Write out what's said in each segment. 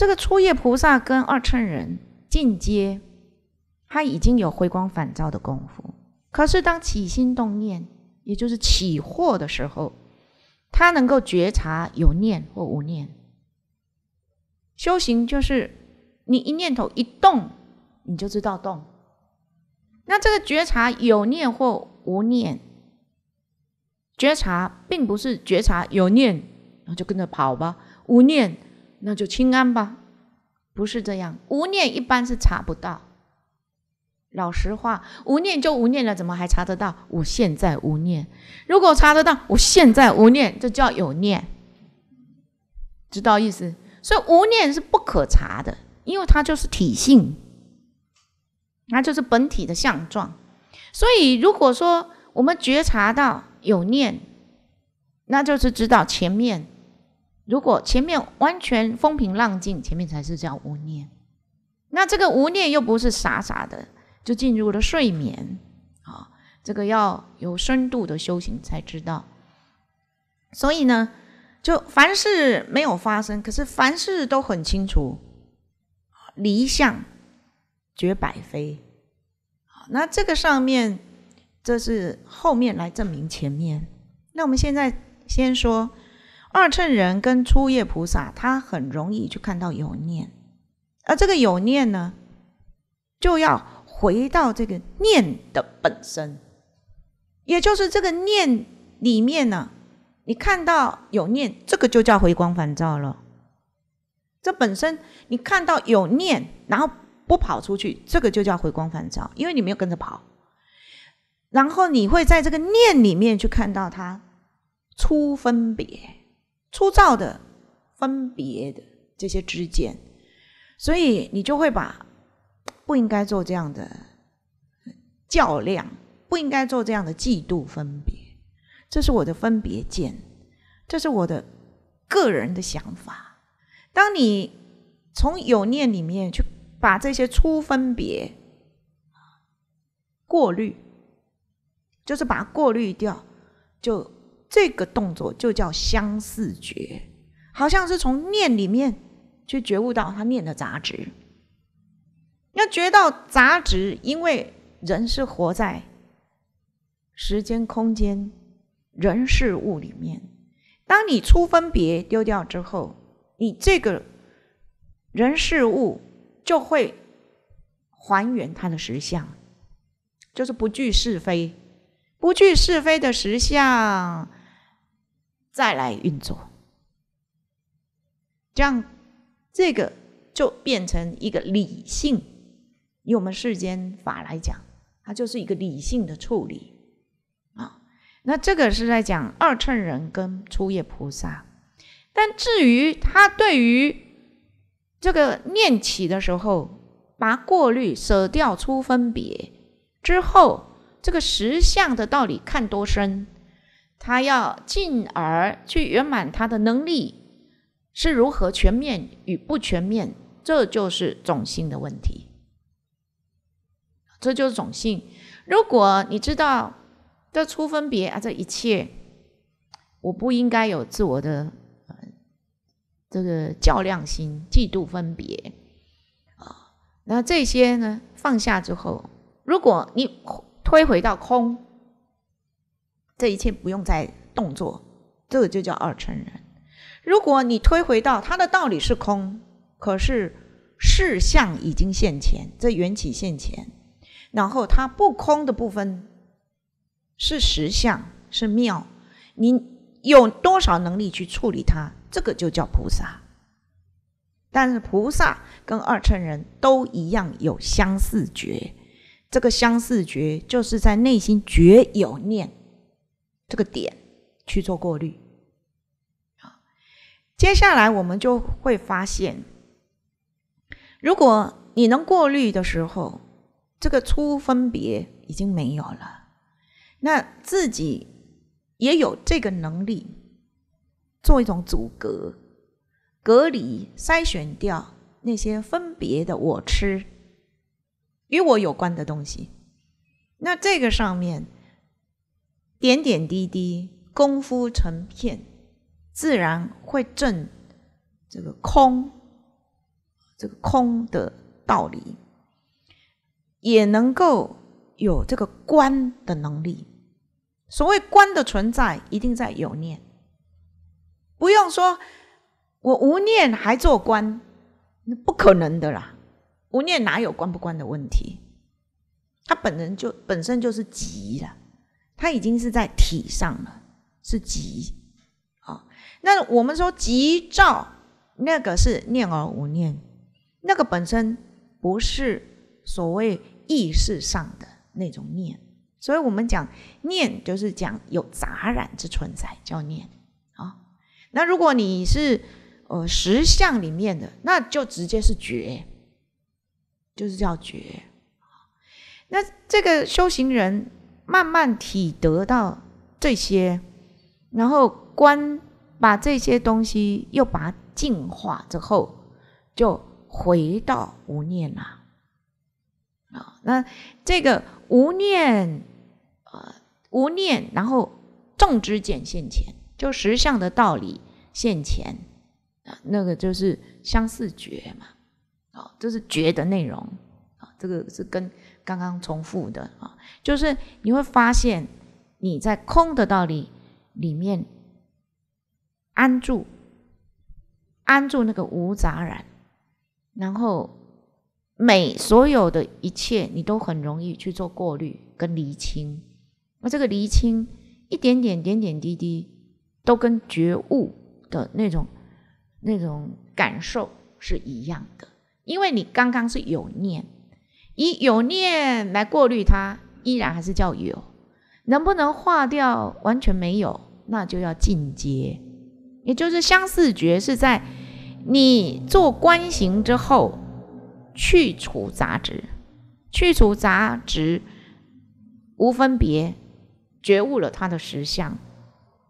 这个初夜菩萨跟二乘人进阶，他已经有回光返照的功夫。可是当起心动念，也就是起惑的时候，他能够觉察有念或无念。修行就是你一念头一动，你就知道动。那这个觉察有念或无念，觉察并不是觉察有念，然后就跟着跑吧，无念。那就清安吧，不是这样。无念一般是查不到，老实话，无念就无念了，怎么还查得到？我现在无念，如果查得到，我现在无念，就叫有念，知道意思？所以无念是不可查的，因为它就是体性，那就是本体的相状。所以如果说我们觉察到有念，那就是指导前面。如果前面完全风平浪静，前面才是叫无念。那这个无念又不是傻傻的就进入了睡眠啊！这个要有深度的修行才知道。所以呢，就凡事没有发生，可是凡事都很清楚，离相绝百非。那这个上面这是后面来证明前面。那我们现在先说。二乘人跟初夜菩萨，他很容易去看到有念，而这个有念呢，就要回到这个念的本身，也就是这个念里面呢，你看到有念，这个就叫回光返照了。这本身你看到有念，然后不跑出去，这个就叫回光返照，因为你没有跟着跑。然后你会在这个念里面去看到它出分别。粗糙的、分别的这些之间，所以你就会把不应该做这样的较量，不应该做这样的嫉妒分别。这是我的分别见，这是我的个人的想法。当你从有念里面去把这些粗分别过滤，就是把它过滤掉，就。这个动作就叫相似觉，好像是从念里面去觉悟到他念的杂质。要觉到杂质，因为人是活在时间、空间、人事物里面。当你出分别、丢掉之后，你这个人事物就会还原它的实相，就是不惧是非，不惧是非的实相。再来运作，这样这个就变成一个理性。用我们世间法来讲，它就是一个理性的处理啊。那这个是在讲二乘人跟初夜菩萨。但至于他对于这个念起的时候，把过滤舍掉出分别之后，这个实相的道理看多深。他要进而去圆满他的能力是如何全面与不全面，这就是种性的问题。这就是种性。如果你知道这出分别啊，这一切，我不应该有自我的这个较量心、嫉妒分别啊，那这些呢放下之后，如果你推回到空。这一切不用再动作，这个就叫二乘人。如果你推回到他的道理是空，可是事相已经现前，这缘起现前，然后它不空的部分是实相是妙，你有多少能力去处理它，这个就叫菩萨。但是菩萨跟二乘人都一样有相似觉，这个相似觉就是在内心觉有念。这个点去做过滤，接下来我们就会发现，如果你能过滤的时候，这个粗分别已经没有了，那自己也有这个能力，做一种阻隔、隔离、筛选掉那些分别的我吃与我有关的东西，那这个上面。点点滴滴功夫成片，自然会证这个空，这个空的道理，也能够有这个观的能力。所谓观的存在，一定在有念。不用说，我无念还做观，那不可能的啦。无念哪有观不观的问题？他本人就本身就是极了。他已经是在体上了，是极啊。那我们说极照，那个是念而无念，那个本身不是所谓意识上的那种念。所以我们讲念，就是讲有杂染之存在叫念啊。那如果你是呃实相里面的，那就直接是觉，就是叫觉。那这个修行人。慢慢体得到这些，然后观把这些东西又把它净化之后，就回到无念了啊。那这个无念，呃，无念，然后众之见现前，就实相的道理现前啊，那个就是相似觉嘛，啊，这是觉的内容啊，这个是跟。刚刚重复的啊，就是你会发现，你在空的道理里面安住，安住那个无杂染，然后每所有的一切，你都很容易去做过滤跟厘清。那这个厘清，一点点点点滴滴，都跟觉悟的那种那种感受是一样的，因为你刚刚是有念。以有念来过滤它，依然还是叫有，能不能化掉？完全没有，那就要进阶，也就是相似觉是在你做观行之后去除杂质，去除杂质无分别觉悟了他的实相，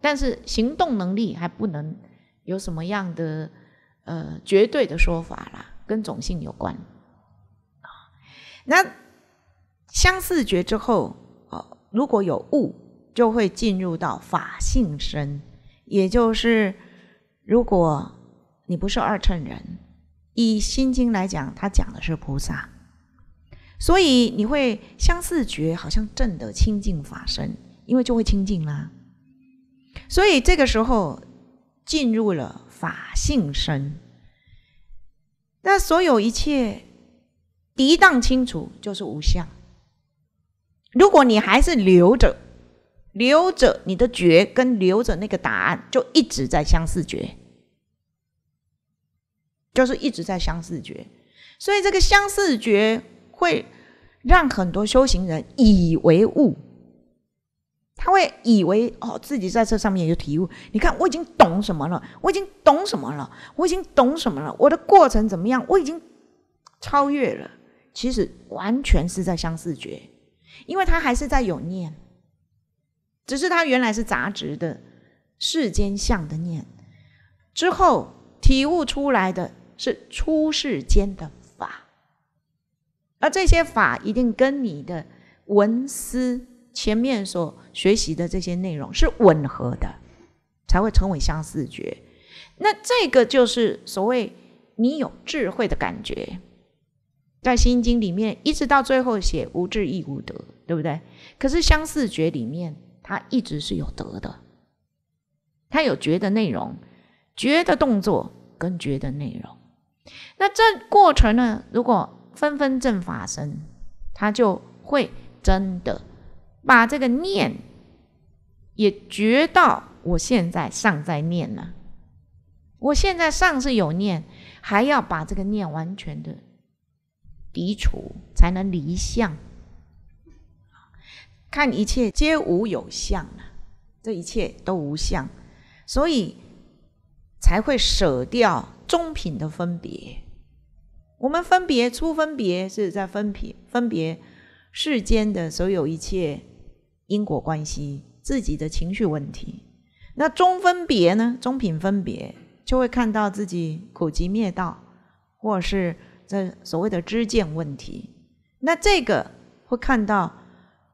但是行动能力还不能有什么样的呃绝对的说法啦，跟种性有关。那相似觉之后啊，如果有悟，就会进入到法性身，也就是如果你不是二乘人，以心经来讲，他讲的是菩萨，所以你会相似觉，好像正得清净法身，因为就会清净啦，所以这个时候进入了法性身，那所有一切。一旦清除就是无相。如果你还是留着，留着你的觉跟留着那个答案，就一直在相似觉，就是一直在相似觉。所以这个相似觉会让很多修行人以为悟，他会以为哦，自己在这上面有体悟。你看，我已经懂什么了，我已经懂什么了，我已经懂什么了。我的过程怎么样？我已经超越了。其实完全是在相似觉，因为他还是在有念，只是他原来是杂质的世间相的念，之后体悟出来的是出世间的法，而这些法一定跟你的文思前面所学习的这些内容是吻合的，才会成为相似觉。那这个就是所谓你有智慧的感觉。在《心经》里面，一直到最后写“无智亦无得”，对不对？可是《相似觉》里面，它一直是有得的，它有觉的内容、觉的动作跟觉的内容。那这过程呢？如果分分正法生，它就会真的把这个念也觉到，我现在尚在念呢。我现在尚是有念，还要把这个念完全的。涤除才能离相，看一切皆无有相，这一切都无相，所以才会舍掉中品的分别。我们分别初分别是在分别分别世间的所有一切因果关系、自己的情绪问题。那中分别呢？中品分别就会看到自己苦集灭道，或是。这所谓的知见问题，那这个会看到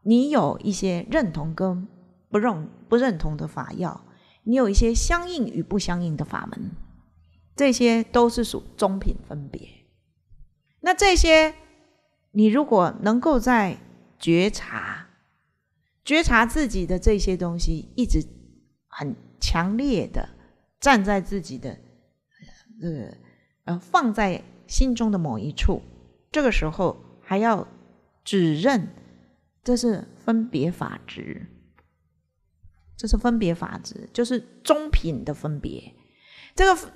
你有一些认同跟不认不认同的法要，你有一些相应与不相应的法门，这些都是属中品分别。那这些你如果能够在觉察、觉察自己的这些东西，一直很强烈的站在自己的呃呃放在。心中的某一处，这个时候还要指认，这是分别法执，这是分别法执，就是中品的分别。这个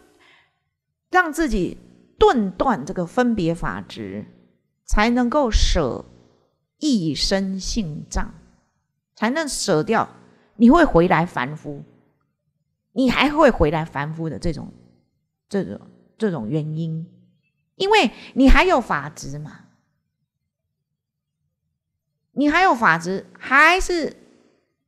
让自己顿断这个分别法执，才能够舍一身性障，才能舍掉。你会回来凡夫，你还会回来凡夫的这种、这种、这种原因。因为你还有法执嘛，你还有法执，还是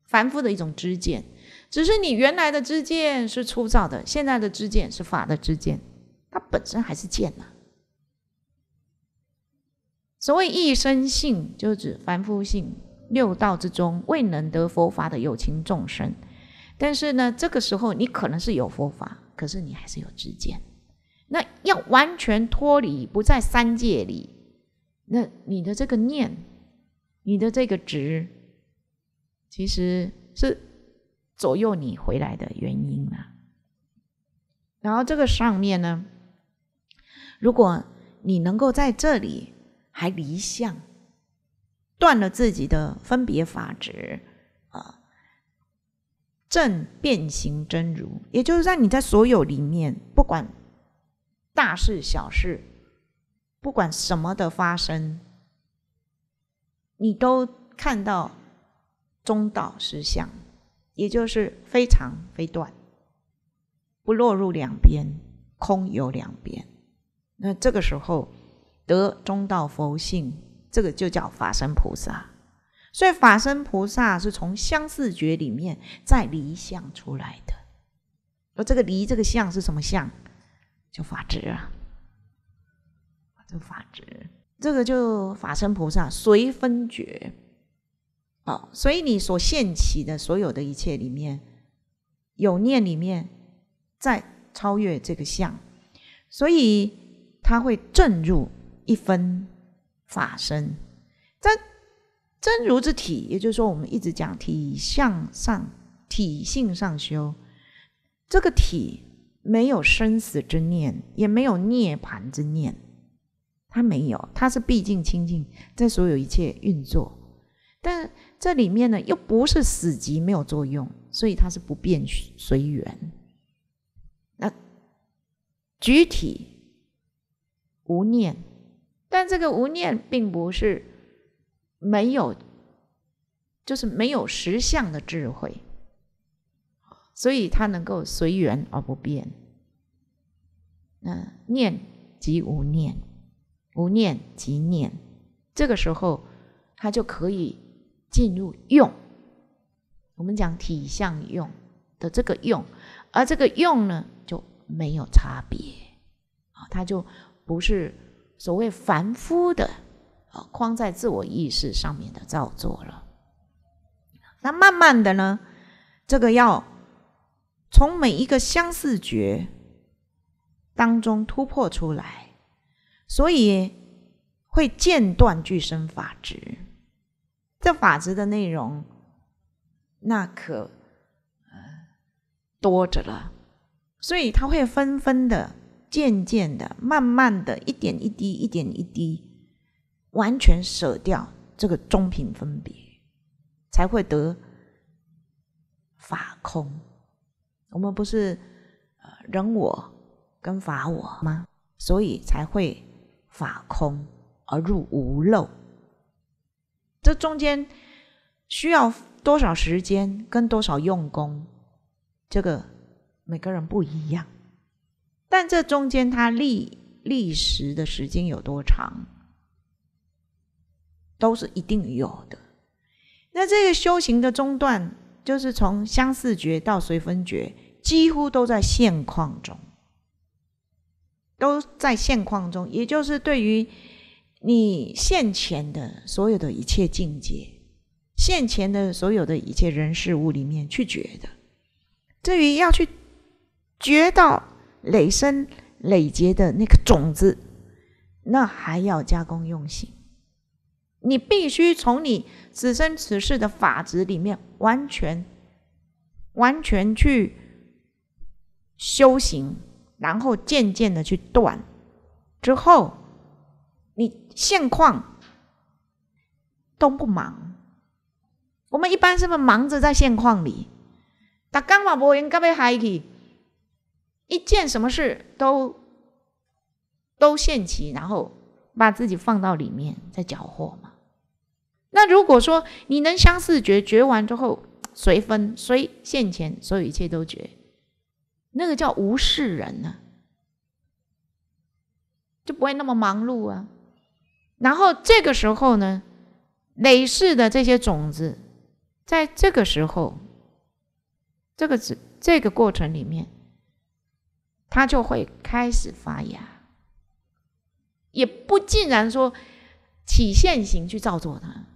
凡夫的一种知见，只是你原来的知见是粗糙的，现在的知见是法的知见，它本身还是见呐。所谓一生性，就指凡夫性，六道之中未能得佛法的有情众生。但是呢，这个时候你可能是有佛法，可是你还是有知见。那要完全脱离不在三界里，那你的这个念，你的这个执，其实是左右你回来的原因啊。然后这个上面呢，如果你能够在这里还离相，断了自己的分别法执啊，正变形真如，也就是让你在所有里面不管。大事小事，不管什么的发生，你都看到中道实相，也就是非常非断，不落入两边，空有两边。那这个时候得中道佛性，这个就叫法身菩萨。所以法身菩萨是从相似觉里面再离相出来的。而这个离这个相是什么相？就法执，就法执，这个就法身菩萨随分觉，好，所以你所现起的所有的一切里面，有念里面在超越这个相，所以他会证入一分法身，真真如之体，也就是说，我们一直讲体相上，体性上修这个体。没有生死之念，也没有涅槃之念，他没有，他是毕竟清净，在所有一切运作，但这里面呢，又不是死寂没有作用，所以他是不变随缘。那具体无念，但这个无念并不是没有，就是没有实相的智慧。所以它能够随缘而不变，嗯，念即无念，无念即念，这个时候它就可以进入用。我们讲体相用的这个用，而这个用呢就没有差别啊，它就不是所谓凡夫的啊框在自我意识上面的造作了。那慢慢的呢，这个要。从每一个相似觉当中突破出来，所以会间断具身法执。这法执的内容那可多着了，所以他会纷纷的、渐渐的、慢慢的、一点一滴、一点一滴，完全舍掉这个中品分别，才会得法空。我们不是呃人我跟法我吗？所以才会法空而入无漏。这中间需要多少时间跟多少用功，这个每个人不一样。但这中间他历历时的时间有多长，都是一定有的。那这个修行的中段。就是从相似觉到随分觉，几乎都在现况中，都在现况中，也就是对于你现前的所有的一切境界、现前的所有的一切人事物里面去觉的。至于要去觉到累生累劫的那个种子，那还要加工用心。你必须从你此生此世的法子里面完全、完全去修行，然后渐渐的去断，之后你现况都不忙。我们一般是不是忙着在现况里？打刚嘛，博音噶被嗨去，一件什么事都都现起，然后把自己放到里面在搅和嘛。那如果说你能相似觉觉完之后随分随现前，所有一切都觉，那个叫无事人呢，就不会那么忙碌啊。然后这个时候呢，累世的这些种子，在这个时候，这个子，这个过程里面，它就会开始发芽，也不尽然说起现行去造作它。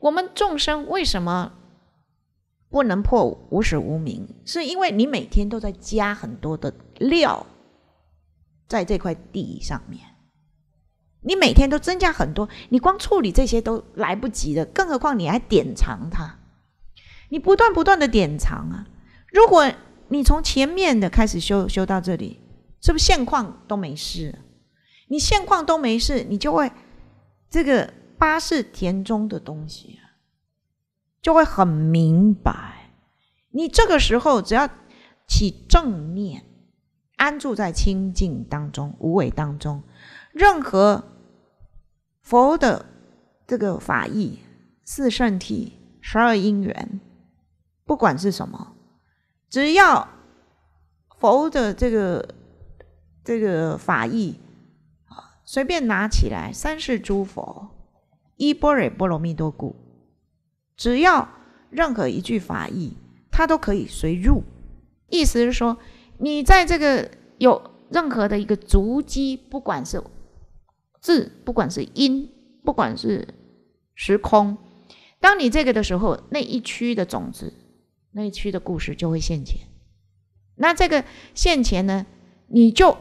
我们众生为什么不能破无始无明？是因为你每天都在加很多的料在这块地上面，你每天都增加很多，你光处理这些都来不及的，更何况你还典藏它，你不断不断的典藏啊！如果你从前面的开始修修到这里，是不是现况都没事？你现况都没事，你就会这个。八是田中的东西，就会很明白。你这个时候只要起正念，安住在清净当中、无为当中，任何佛的这个法义、四圣体、十二因缘，不管是什么，只要佛的这个这个法义啊，随便拿起来，三世诸佛。依般若波罗蜜多故，只要任何一句法义，它都可以随入。意思是说，你在这个有任何的一个足迹，不管是字，不管是音，不管是时空，当你这个的时候，那一区的种子，那一区的故事就会现前。那这个现前呢，你就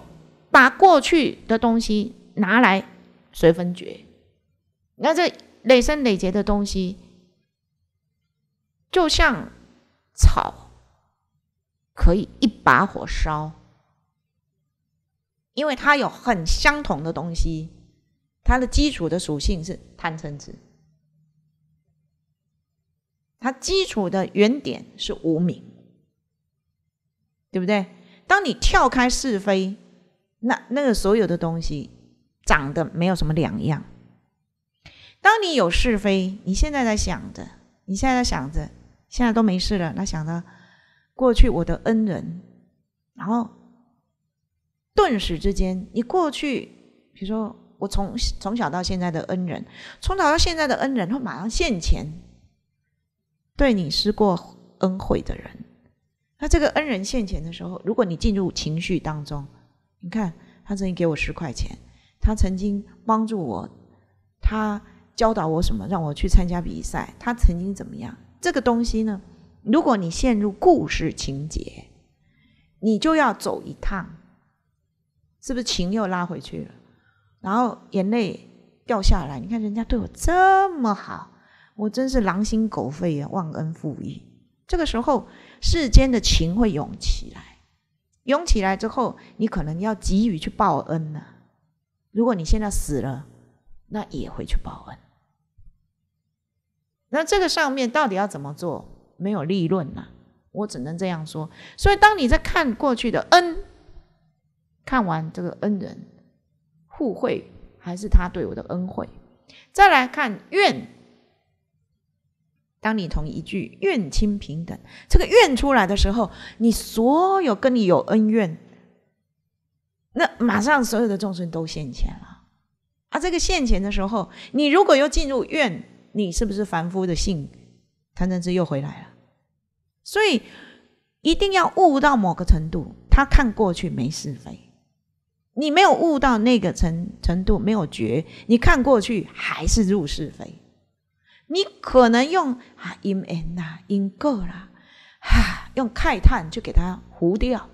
把过去的东西拿来随分觉。那这累生累劫的东西，就像草，可以一把火烧，因为它有很相同的东西，它的基础的属性是贪嗔痴，它基础的原点是无明，对不对？当你跳开是非，那那个所有的东西长得没有什么两样。当你有是非，你现在在想着，你现在想着，现在都没事了，那想着过去我的恩人，然后顿时之间，你过去，比如说我从从小到现在的恩人，从早到现在的恩人，他马上现前，对你施过恩惠的人，那这个恩人现前的时候，如果你进入情绪当中，你看他曾经给我十块钱，他曾经帮助我，他。教导我什么？让我去参加比赛。他曾经怎么样？这个东西呢？如果你陷入故事情节，你就要走一趟，是不是情又拉回去了？然后眼泪掉下来。你看人家对我这么好，我真是狼心狗肺啊！忘恩负义。这个时候，世间的情会涌起来，涌起来之后，你可能要急于去报恩了。如果你现在死了。那也会去报恩。那这个上面到底要怎么做？没有利润呐，我只能这样说。所以，当你在看过去的恩，看完这个恩人互惠，还是他对我的恩惠，再来看怨。当你同一句“怨亲平等”这个怨出来的时候，你所有跟你有恩怨，那马上所有的众生都现前了。啊，这个现前的时候，你如果又进入愿，你是不是凡夫的性？贪嗔痴又回来了。所以一定要悟到某个程度，他看过去没是非。你没有悟到那个程程度，没有觉，你看过去还是入是非。你可能用啊因暗啦、因垢啦，哈，用慨叹就给他糊掉，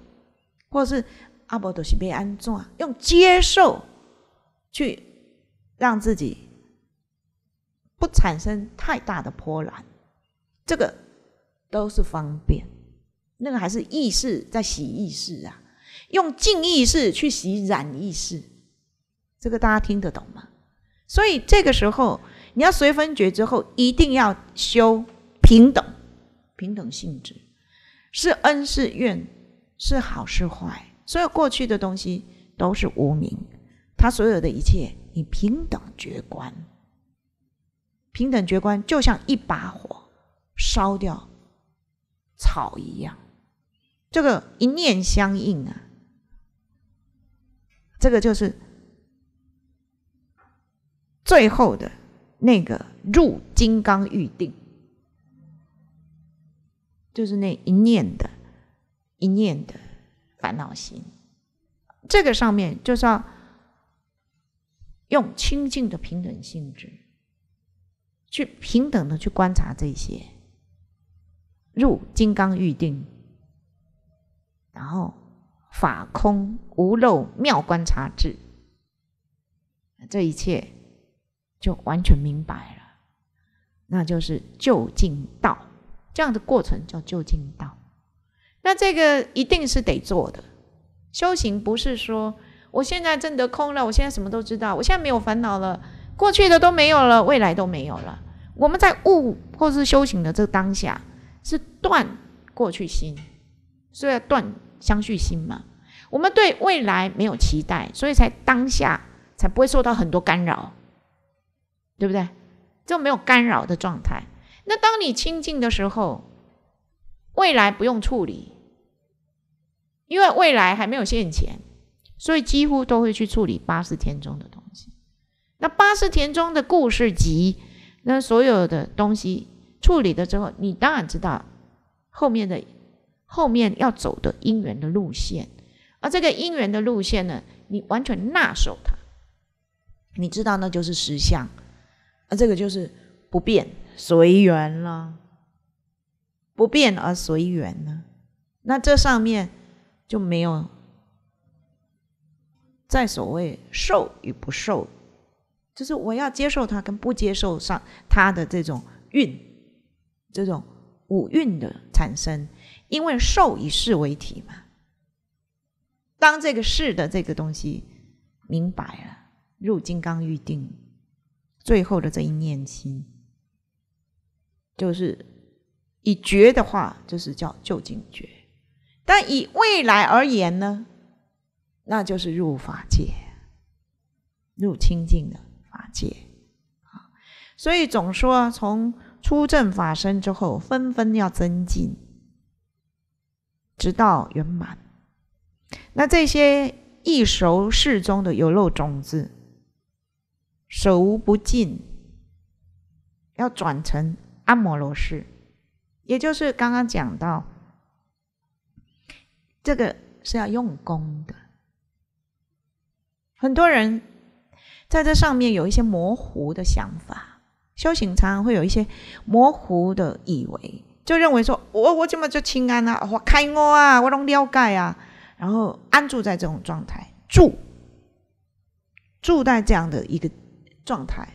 或是阿伯都是比安怎？用接受去。让自己不产生太大的波澜，这个都是方便。那个还是意识在洗意识啊，用净意识去洗染意识，这个大家听得懂吗？所以这个时候你要随分觉之后，一定要修平等，平等性质是恩是怨，是好是坏，所有过去的东西都是无明，他所有的一切。你平等觉观，平等觉观就像一把火，烧掉草一样。这个一念相应啊，这个就是最后的那个入金刚预定，就是那一念的一念的烦恼心，这个上面就是要。用清净的平等性质，去平等的去观察这些，入金刚预定，然后法空无漏妙观察智，这一切就完全明白了。那就是就近道，这样的过程叫就近道。那这个一定是得做的，修行不是说。我现在真的空了，我现在什么都知道，我现在没有烦恼了，过去的都没有了，未来都没有了。我们在悟或是修行的这当下，是断过去心，所以要断相续心嘛。我们对未来没有期待，所以才当下才不会受到很多干扰，对不对？就没有干扰的状态。那当你清净的时候，未来不用处理，因为未来还没有现前。所以几乎都会去处理八十天中的东西。那八十天中的故事集，那所有的东西处理了之后，你当然知道后面的后面要走的因缘的路线。而这个因缘的路线呢，你完全纳受它，你知道那就是实相，啊，这个就是不变随缘了，不变而随缘呢。那这上面就没有。在所谓受与不受，就是我要接受他跟不接受上他的这种运，这种五运的产生，因为受以事为体嘛。当这个事的这个东西明白了，入金刚预定，最后的这一念心，就是以觉的话，就是叫究竟觉。但以未来而言呢？那就是入法界，入清净的法界所以总说，从出证法身之后，纷纷要增进，直到圆满。那这些易熟世中的有漏种子，手无不尽，要转成阿摩罗氏，也就是刚刚讲到，这个是要用功的。很多人在这上面有一些模糊的想法，修行常常会有一些模糊的以为，就认为说我我怎么就清安啊，我开悟啊，我拢了解啊，然后安住在这种状态，住住在这样的一个状态，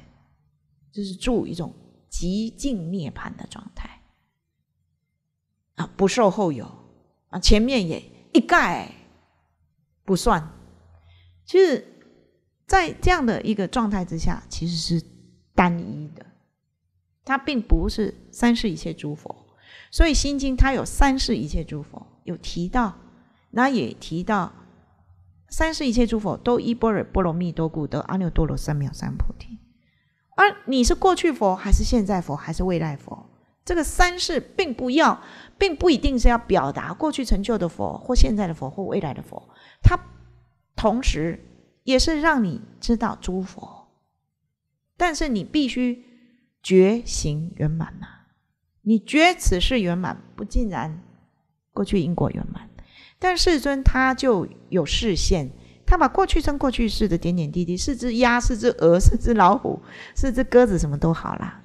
就是住一种极尽涅槃的状态啊，不受后有啊，前面也一概不算，其实。在这样的一个状态之下，其实是单一的，它并不是三世一切诸佛。所以《心经》它有三世一切诸佛，有提到，那也提到三世一切诸佛都依般若波罗蜜多故得阿耨多罗三藐三菩提。而你是过去佛，还是现在佛，还是未来佛？这个三世并不要，并不一定是要表达过去成就的佛，或现在的佛，或未来的佛。它同时。也是让你知道诸佛，但是你必须觉行圆满呐！你觉此事圆满，不竟然过去因果圆满。但世尊他就有视线，他把过去生过去世的点点滴滴，是只鸭，是只鹅，是只老虎，是只鸽子，什么都好啦，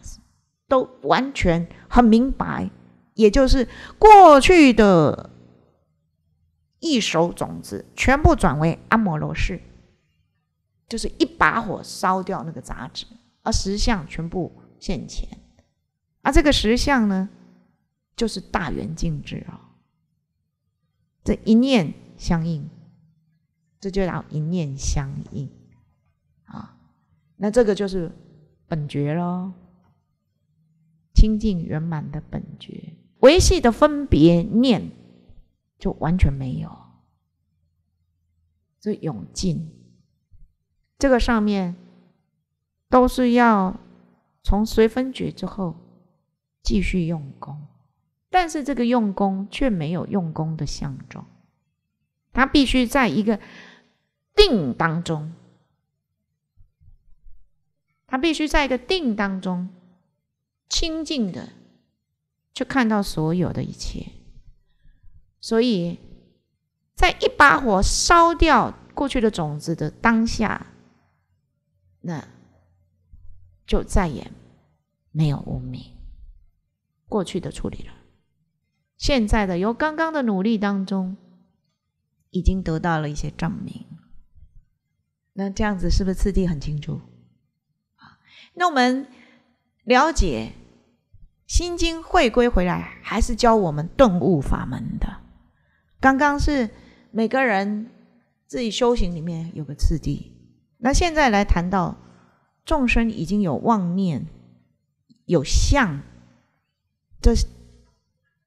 都完全很明白。也就是过去的一手种子，全部转为阿摩罗氏。就是一把火烧掉那个杂志，而石像全部现前，而这个石像呢，就是大圆镜智啊。这一念相应，这就叫一念相应啊，那这个就是本觉喽，清净圆满的本觉，维系的分别念就完全没有，这永尽。这个上面都是要从随分觉之后继续用功，但是这个用功却没有用功的相状，他必须在一个定当中，他必须在一个定当中清净的去看到所有的一切，所以在一把火烧掉过去的种子的当下。那就再也没有污名，过去的处理了。现在的由刚刚的努力当中，已经得到了一些证明。那这样子是不是次第很清楚？那我们了解《心经》回归回来，还是教我们顿悟法门的。刚刚是每个人自己修行里面有个次第。那现在来谈到众生已经有妄念、有相，这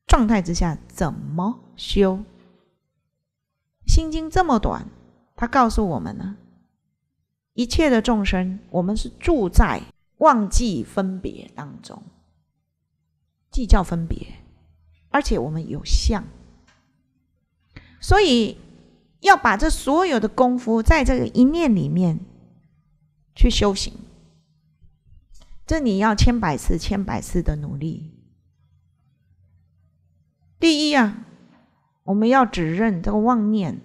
状态之下怎么修？心经这么短，他告诉我们呢：一切的众生，我们是住在忘记分别当中，计较分别，而且我们有相，所以。要把这所有的功夫，在这个一念里面去修行，这你要千百次、千百次的努力。第一啊，我们要指认这个妄念，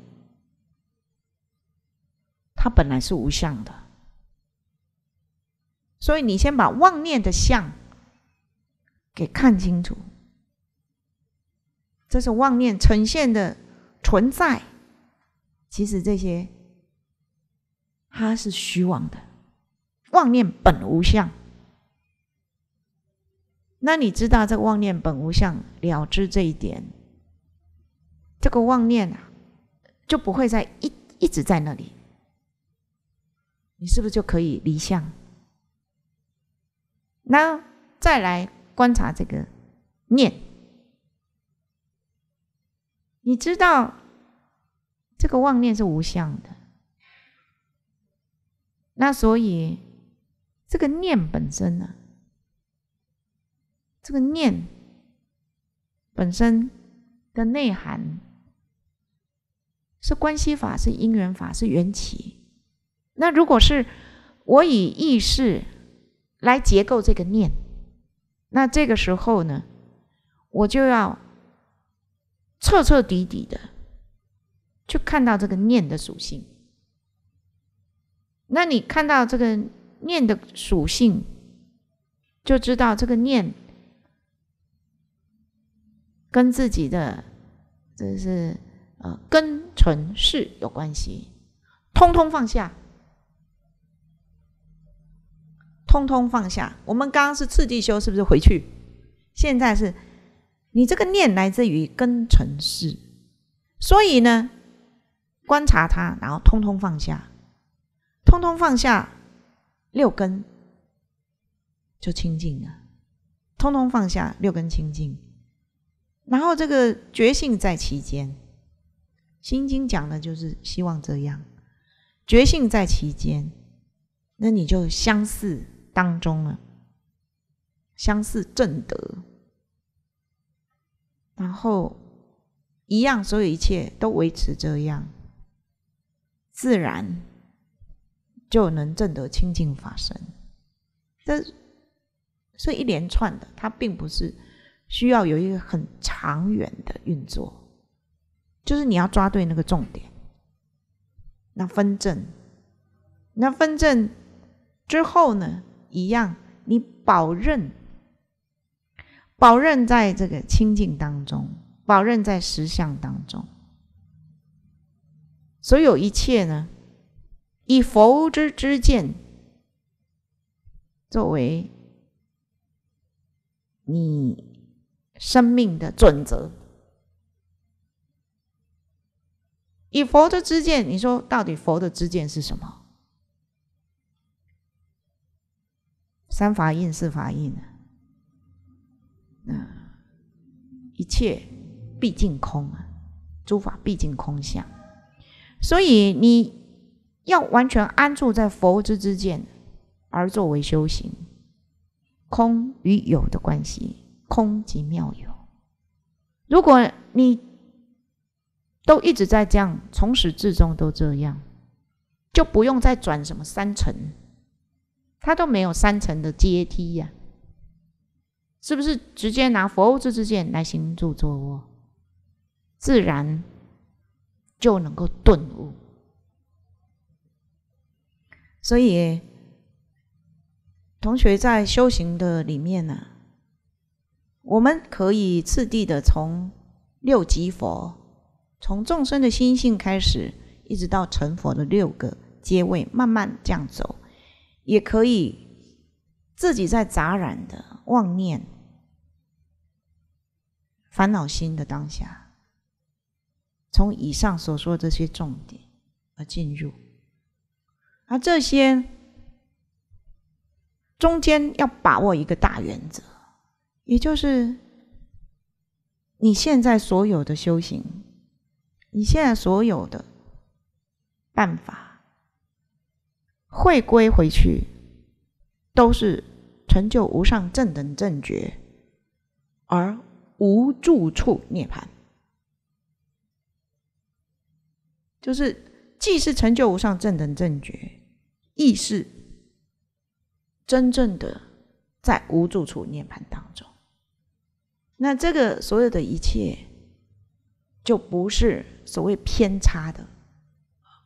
它本来是无相的，所以你先把妄念的相给看清楚，这是妄念呈现的存在。其实这些，它是虚妄的，妄念本无相。那你知道这个妄念本无相了知这一点，这个妄念啊，就不会在一一直在那里。你是不是就可以离相？那再来观察这个念，你知道？这个妄念是无相的，那所以这个念本身呢，这个念本身的内涵是关系法，是因缘法，是缘起。那如果是我以意识来结构这个念，那这个时候呢，我就要彻彻底底的。去看到这个念的属性，那你看到这个念的属性，就知道这个念跟自己的这是呃根尘世有关系，通通放下，通通放下。我们刚刚是次第修，是不是回去？现在是你这个念来自于根尘世，所以呢？观察它，然后通通放下，通通放下六根就清净了。通通放下六根清净，然后这个觉性在其间，《心经》讲的就是希望这样，觉性在其间，那你就相似当中了，相似正德，然后一样，所有一切都维持这样。自然就能证得清净法身，这是一连串的，它并不是需要有一个很长远的运作，就是你要抓对那个重点。那分证，那分证之后呢，一样你保认，保认在这个清净当中，保认在实相当中。所有一切呢，以佛之之见作为你生命的准则，以佛的之见，你说到底佛的之见是什么？三法印四法印啊，一切毕竟空啊，诸法毕竟空相。所以你要完全安住在佛之之见，而作为修行，空与有的关系，空即妙有。如果你都一直在这样，从始至终都这样，就不用再转什么三层，它都没有三层的阶梯呀，是不是直接拿佛之之见来行住坐卧，自然？就能够顿悟，所以同学在修行的里面呢，我们可以次第的从六级佛，从众生的心性开始，一直到成佛的六个阶位，慢慢这样走，也可以自己在杂染的妄念、烦恼心的当下。从以上所说这些重点而进入，而这些中间要把握一个大原则，也就是你现在所有的修行，你现在所有的办法，回归回去，都是成就无上正等正觉，而无住处涅槃。就是，既是成就无上正等正觉，亦是真正的在无住处涅盘当中。那这个所有的一切，就不是所谓偏差的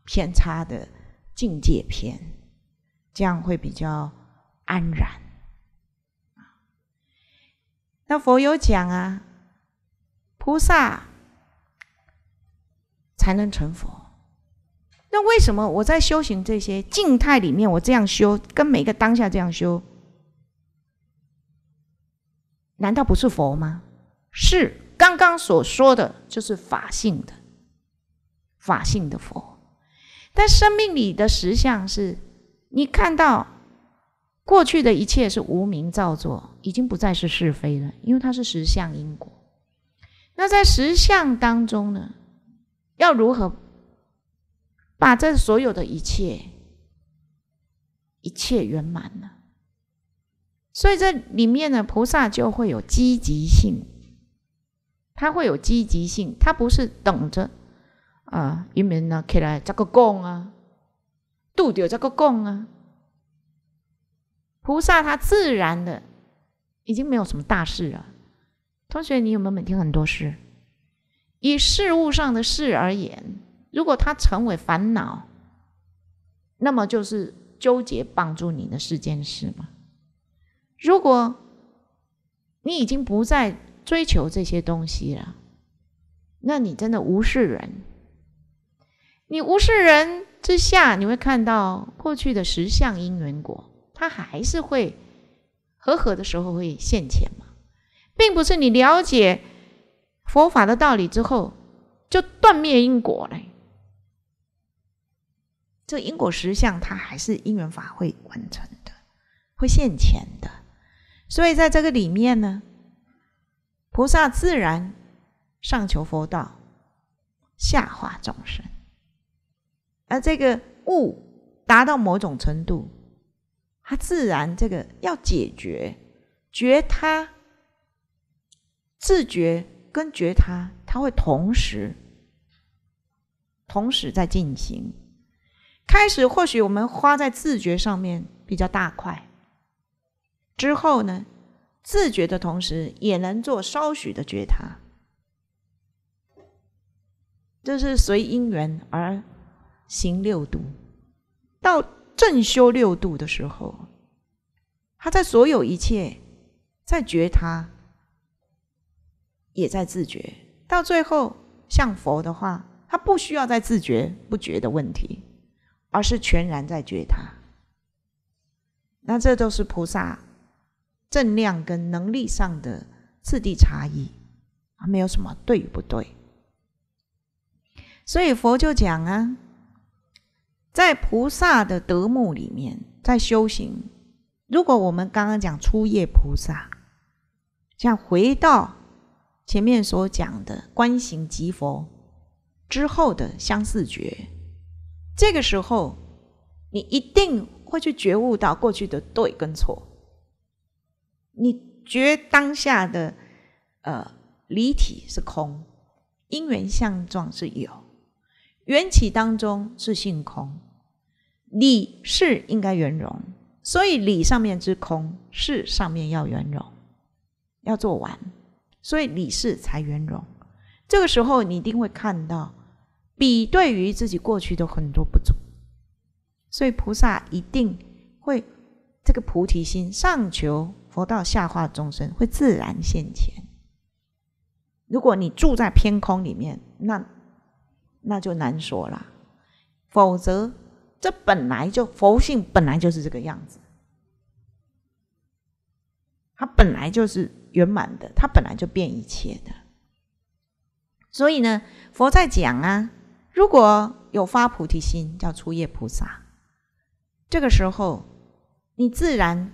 偏差的境界偏，这样会比较安然。那佛有讲啊，菩萨才能成佛。那为什么我在修行这些静态里面，我这样修，跟每个当下这样修，难道不是佛吗？是刚刚所说的就是法性的，法性的佛。但生命里的实相是，你看到过去的一切是无名造作，已经不再是是非了，因为它是实相因果。那在实相当中呢，要如何？把这所有的一切，一切圆满了。所以这里面呢，菩萨就会有积极性，他会有积极性，他不是等着啊，渔民呢，以来这个供啊，度掉这个供啊。菩萨他自然的，已经没有什么大事了。同学，你有没有每天很多事？以事物上的事而言。如果他成为烦恼，那么就是纠结帮助你的四件事嘛。如果你已经不再追求这些东西了，那你真的无视人，你无视人之下，你会看到过去的十相因缘果，它还是会和合的时候会现前嘛，并不是你了解佛法的道理之后就断灭因果了。这因果实相，它还是因缘法会完成的，会现前的。所以，在这个里面呢，菩萨自然上求佛道，下化众生。而这个悟达到某种程度，它自然这个要解决觉他，自觉跟觉他，它会同时，同时在进行。开始或许我们花在自觉上面比较大块，之后呢，自觉的同时也能做稍许的觉他，这是随因缘而行六度。到正修六度的时候，他在所有一切在觉他，也在自觉。到最后像佛的话，他不需要再自觉不觉的问题。而是全然在觉他，那这都是菩萨正量跟能力上的次第差异，而没有什么对与不对。所以佛就讲啊，在菩萨的德目里面，在修行，如果我们刚刚讲初业菩萨，想回到前面所讲的观行即佛之后的相似觉。这个时候，你一定会去觉悟到过去的对跟错。你觉当下的，呃，离体是空，因缘相状是有，缘起当中是性空。理是应该圆融，所以理上面之空，事上面要圆融，要做完，所以理事才圆融。这个时候，你一定会看到。比对于自己过去的很多不足，所以菩萨一定会这个菩提心上求佛道，下化众生，会自然现前。如果你住在偏空里面，那那就难说了。否则，这本来就佛性本来就是这个样子，它本来就是圆满的，它本来就变一切的。所以呢，佛在讲啊。如果有发菩提心，叫初夜菩萨。这个时候，你自然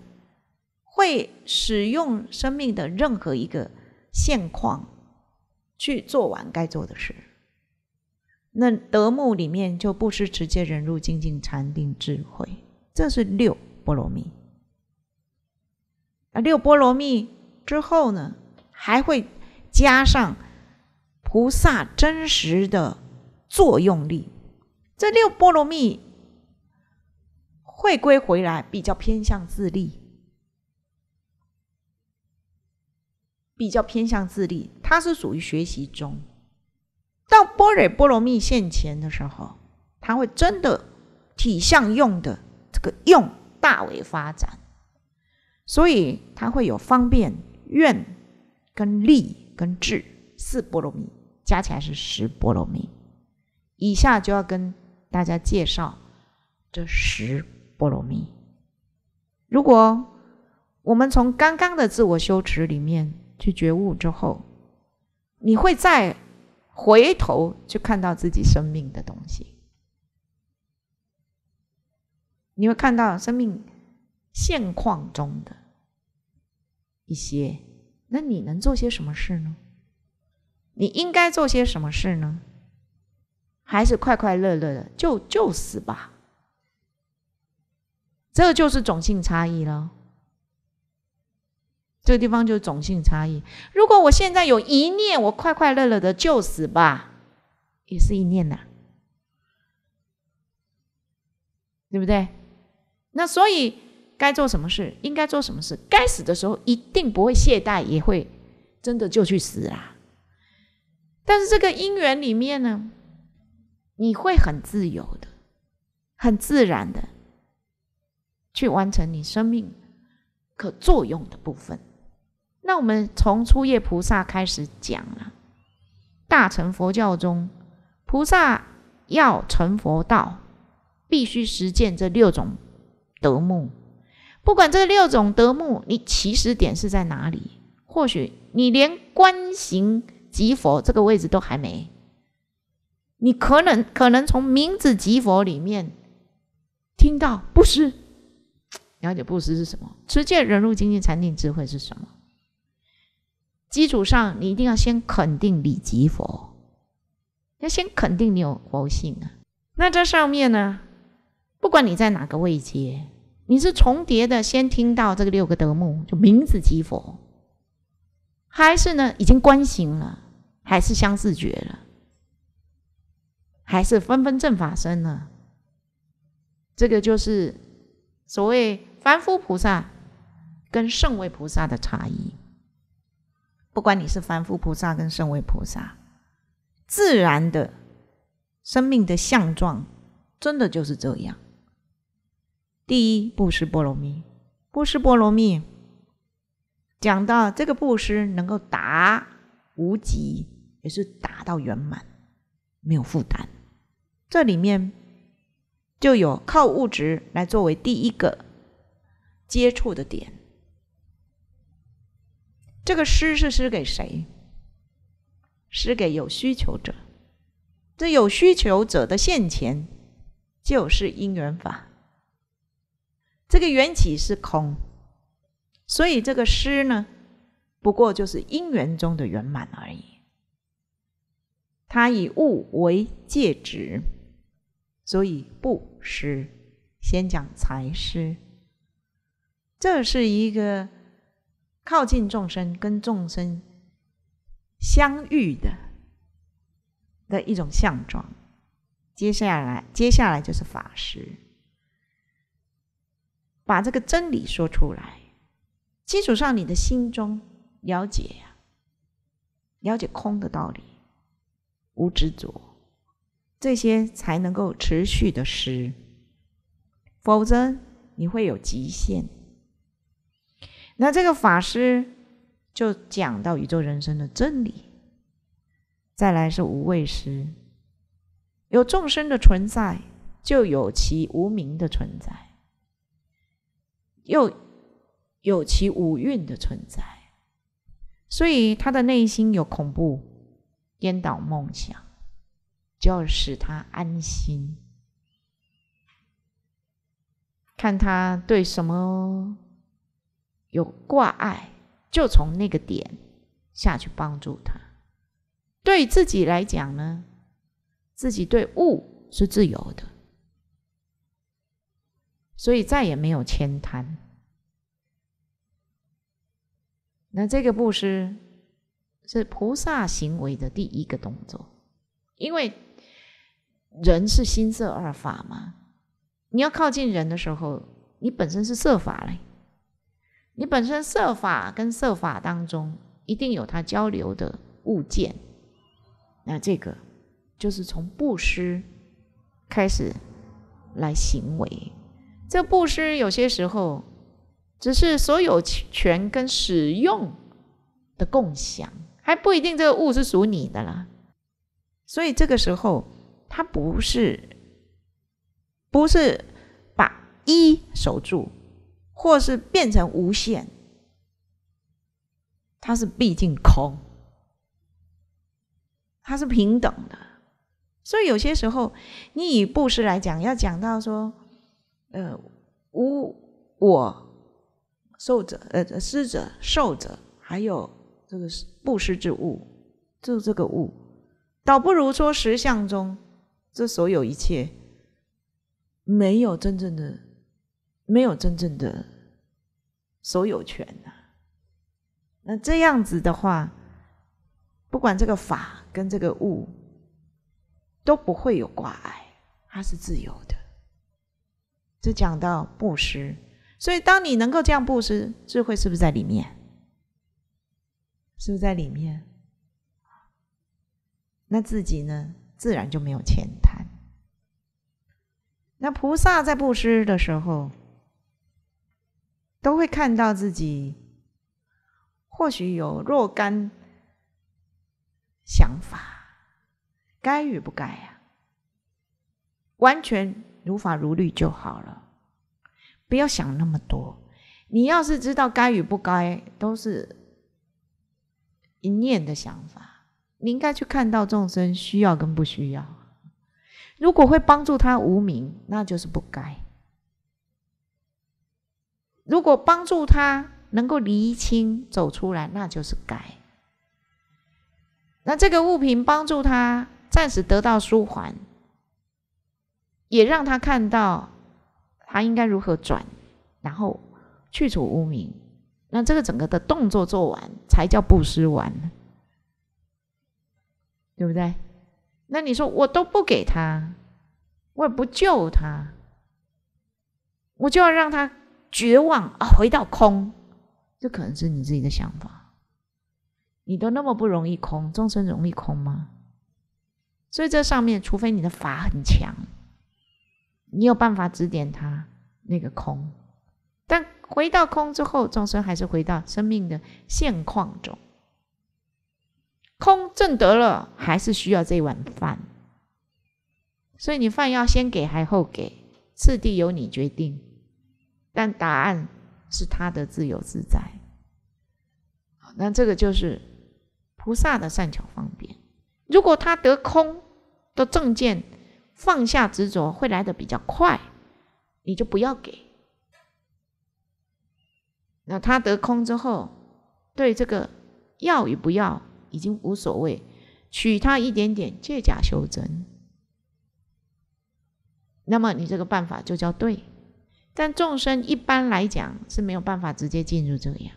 会使用生命的任何一个现况去做完该做的事。那德目里面就不是直接人入精进、禅定、智慧，这是六波罗蜜。啊，六波罗蜜之后呢，还会加上菩萨真实的。作用力，这六波罗蜜回归回来，比较偏向自力，比较偏向自力，它是属于学习中。到波惹波罗蜜现前的时候，它会真的体相用的这个用大为发展，所以它会有方便愿跟力跟智四波罗蜜加起来是十波罗蜜。以下就要跟大家介绍这十波罗蜜。如果我们从刚刚的自我修持里面去觉悟之后，你会再回头去看到自己生命的东西，你会看到生命现况中的一些。那你能做些什么事呢？你应该做些什么事呢？还是快快乐乐的，就就死吧，这就是种性差异了。这个地方就是种性差异。如果我现在有一念，我快快乐乐的就死吧，也是一念呐，对不对？那所以该做什么事，应该做什么事，该死的时候一定不会懈怠，也会真的就去死啦。但是这个因缘里面呢？你会很自由的，很自然的去完成你生命可作用的部分。那我们从初夜菩萨开始讲了，大乘佛教中，菩萨要成佛道，必须实践这六种德目。不管这六种德目，你起始点是在哪里？或许你连观行即佛这个位置都还没。你可能可能从名字及佛里面听到布施，了解布施是什么？持戒、忍辱、精进、禅定、智慧是什么？基础上，你一定要先肯定你及佛，要先肯定你有佛性啊。那这上面呢，不管你在哪个位阶，你是重叠的，先听到这个六个德目，就名字及佛，还是呢已经观行了，还是相自觉了？还是分分正法身呢？这个就是所谓凡夫菩萨跟圣位菩萨的差异。不管你是凡夫菩萨跟圣位菩萨，自然的生命的相状，真的就是这样。第一，布施波罗蜜，布施波罗蜜讲到这个布施能够达无极，也是达到圆满，没有负担。这里面就有靠物质来作为第一个接触的点。这个施是施给谁？施给有需求者。这有需求者的现前就是因缘法。这个缘起是空，所以这个施呢，不过就是因缘中的圆满而已。它以物为介质。所以布施，先讲财施，这是一个靠近众生、跟众生相遇的的一种相状。接下来，接下来就是法施，把这个真理说出来。基础上，你的心中了解呀，了解空的道理，无执着。这些才能够持续的失，否则你会有极限。那这个法师就讲到宇宙人生的真理。再来是无畏师，有众生的存在，就有其无名的存在，又有其五蕴的存在，所以他的内心有恐怖，颠倒梦想。就要使他安心，看他对什么有挂碍，就从那个点下去帮助他。对自己来讲呢，自己对物是自由的，所以再也没有牵贪。那这个布施是菩萨行为的第一个动作，因为。人是心色二法嘛？你要靠近人的时候，你本身是色法嘞。你本身色法跟色法当中，一定有它交流的物件。那这个就是从布施开始来行为。这布施有些时候只是所有权跟使用的共享，还不一定这个物是属你的啦。所以这个时候。它不是，不是把一守住，或是变成无限，它是毕竟空，它是平等的。所以有些时候，你以布施来讲，要讲到说，呃，无我受者，呃，施者受者，还有这个布施之物，就这个物，倒不如说实相中。这所有一切，没有真正的，没有真正的所有权呐。那这样子的话，不管这个法跟这个物，都不会有挂碍，它是自由的。这讲到布施，所以当你能够这样布施，智慧是不是在里面？是不是在里面？那自己呢？自然就没有浅谈。那菩萨在布施的时候，都会看到自己，或许有若干想法，该与不该呀？完全如法如律就好了，不要想那么多。你要是知道该与不该，都是一念的想法。你应该去看到众生需要跟不需要。如果会帮助他无名，那就是不该；如果帮助他能够厘清走出来，那就是该。那这个物品帮助他暂时得到舒缓，也让他看到他应该如何转，然后去除无名。那这个整个的动作做完，才叫布施完。对不对？那你说我都不给他，我也不救他，我就要让他绝望啊，回到空，这可能是你自己的想法。你都那么不容易空，众生容易空吗？所以这上面，除非你的法很强，你有办法指点他那个空，但回到空之后，众生还是回到生命的现况中。空证得了，还是需要这碗饭，所以你饭要先给还后给，次第由你决定。但答案是他的自由自在。那这个就是菩萨的善巧方便。如果他得空的正见，放下执着会来的比较快，你就不要给。那他得空之后，对这个要与不要。已经无所谓，取他一点点借假修真，那么你这个办法就叫对。但众生一般来讲是没有办法直接进入这样，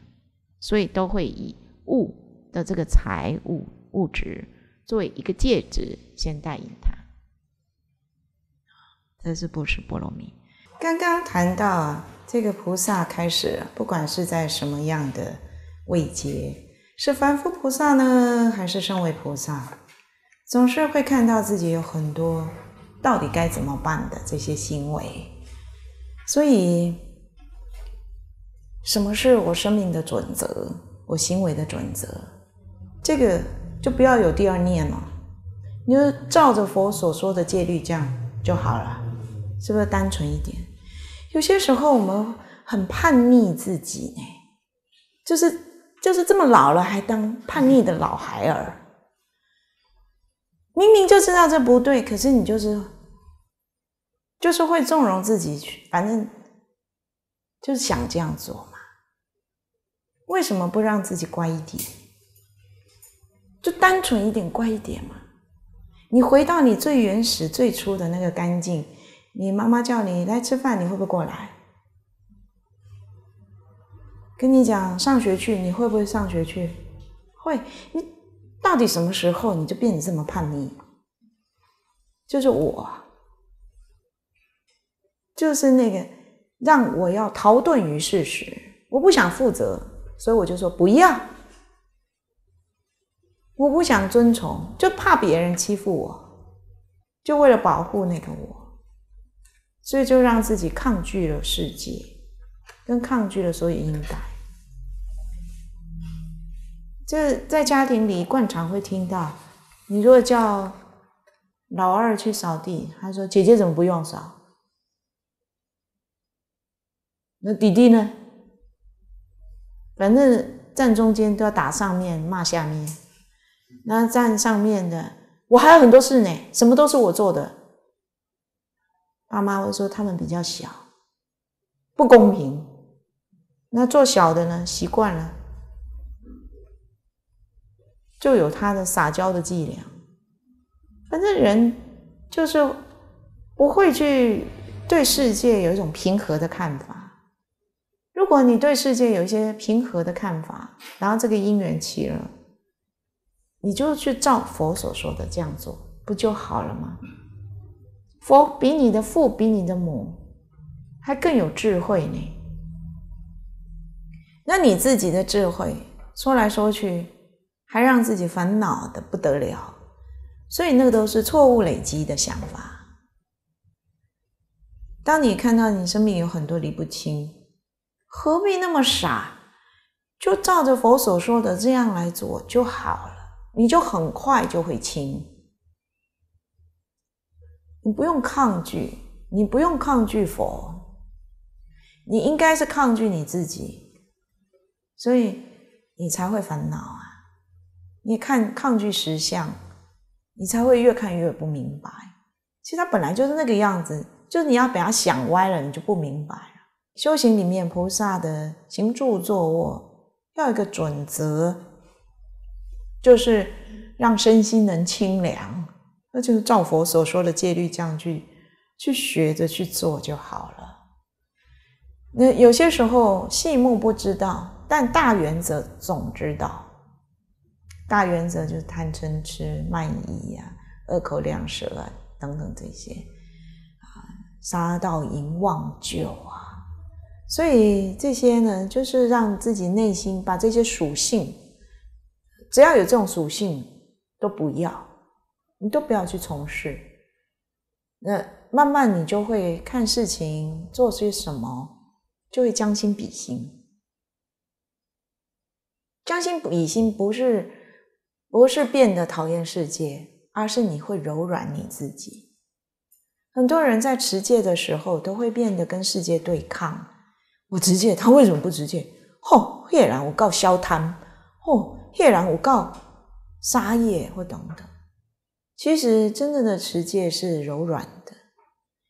所以都会以物的这个财物物质作为一个介质先带引他。这是布施波罗蜜。刚刚谈到这个菩萨开始，不管是在什么样的位阶。是凡夫菩萨呢，还是圣位菩萨？总是会看到自己有很多，到底该怎么办的这些行为。所以，什么是我生命的准则？我行为的准则？这个就不要有第二念了。你就照着佛所说的戒律这样就好了，是不是单纯一点？有些时候我们很叛逆自己呢，就是。就是这么老了，还当叛逆的老孩儿。明明就知道这不对，可是你就是，就是会纵容自己去，反正就是想这样做嘛。为什么不让自己乖一点？就单纯一点，乖一点嘛。你回到你最原始、最初的那个干净。你妈妈叫你来吃饭，你会不会过来？跟你讲上学去，你会不会上学去？会？你到底什么时候你就变得这么叛逆？就是我，就是那个让我要逃遁于事实，我不想负责，所以我就说不要。我不想遵从，就怕别人欺负我，就为了保护那个我，所以就让自己抗拒了世界，跟抗拒了所有应该。就是在家庭里惯常会听到，你如果叫老二去扫地，他说：“姐姐怎么不用扫？”那弟弟呢？反正站中间都要打上面骂下面，那站上面的，我还有很多事呢，什么都是我做的。爸妈会说他们比较小，不公平。那做小的呢，习惯了。就有他的撒娇的伎俩，反正人就是不会去对世界有一种平和的看法。如果你对世界有一些平和的看法，然后这个因缘起了，你就去照佛所说的这样做，不就好了吗？佛比你的父比你的母还更有智慧呢。那你自己的智慧说来说去。还让自己烦恼的不得了，所以那个都是错误累积的想法。当你看到你生命有很多理不清，何必那么傻？就照着佛所说的这样来做就好了，你就很快就会清。你不用抗拒，你不用抗拒佛，你应该是抗拒你自己，所以你才会烦恼。你看抗拒实相，你才会越看越不明白。其实它本来就是那个样子，就是你要把它想歪了，你就不明白了。修行里面，菩萨的行住坐卧要一个准则，就是让身心能清凉，那就是照佛所说的戒律，这样去去学着去做就好了。那有些时候细目不知道，但大原则总知道。大原则就是贪嗔吃慢疑啊，二口两舌啊等等这些啊，杀盗淫妄酒啊，所以这些呢，就是让自己内心把这些属性，只要有这种属性，都不要，你都不要去从事。那慢慢你就会看事情做些什么，就会将心比心。将心比心不是。不是变得讨厌世界，而是你会柔软你自己。很多人在持戒的时候，都会变得跟世界对抗。我持戒，他为什么不持戒？吼！夜然我告消贪，吼！夜然我告杀业或等等。其实真正的持戒是柔软的，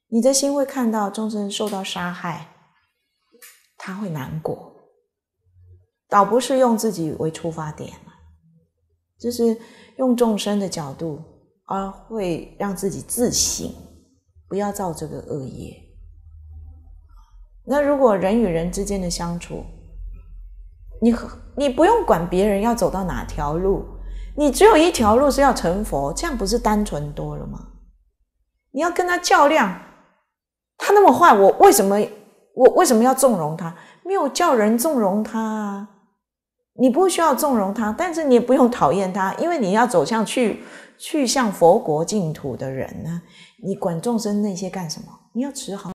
你的心会看到众生受到杀害，他会难过，倒不是用自己为出发点。就是用众生的角度，而会让自己自省，不要造这个恶业。那如果人与人之间的相处，你你不用管别人要走到哪条路，你只有一条路是要成佛，这样不是单纯多了吗？你要跟他较量，他那么坏，我为什么我为什么要纵容他？没有叫人纵容他啊。你不需要纵容他，但是你也不用讨厌他，因为你要走向去去向佛国净土的人呢，你管众生那些干什么？你要持好。